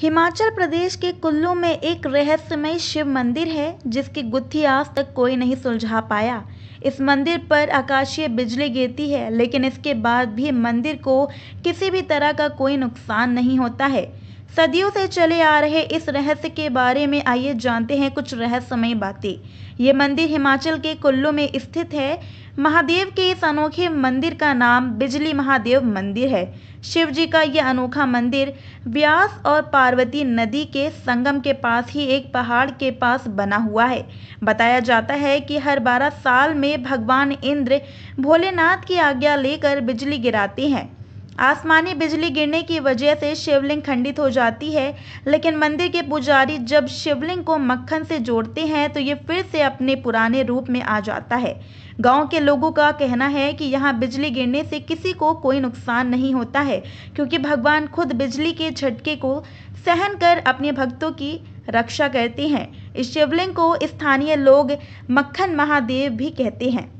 हिमाचल प्रदेश के कुल्लू में एक रहस्यमय शिव मंदिर है जिसकी गुत्थी आज तक कोई नहीं सुलझा पाया इस मंदिर पर आकाशीय बिजली गिरती है लेकिन इसके बाद भी मंदिर को किसी भी तरह का कोई नुकसान नहीं होता है सदियों से चले आ रहे इस रहस्य के बारे में आइए जानते हैं कुछ रहस्यमय बातें ये मंदिर हिमाचल के कुल्लू में स्थित है महादेव के इस अनोखे मंदिर का नाम बिजली महादेव मंदिर है शिव जी का यह अनोखा मंदिर व्यास और पार्वती नदी के संगम के पास ही एक पहाड़ के पास बना हुआ है बताया जाता है कि हर बारह साल में भगवान इंद्र भोलेनाथ की आज्ञा लेकर बिजली गिराते हैं आसमानी बिजली गिरने की वजह से शिवलिंग खंडित हो जाती है लेकिन मंदिर के पुजारी जब शिवलिंग को मक्खन से जोड़ते हैं तो ये फिर से अपने पुराने रूप में आ जाता है गांव के लोगों का कहना है कि यहाँ बिजली गिरने से किसी को कोई नुकसान नहीं होता है क्योंकि भगवान खुद बिजली के झटके को सहन कर अपने भक्तों की रक्षा करते हैं इस शिवलिंग को स्थानीय लोग मक्खन महादेव भी कहते हैं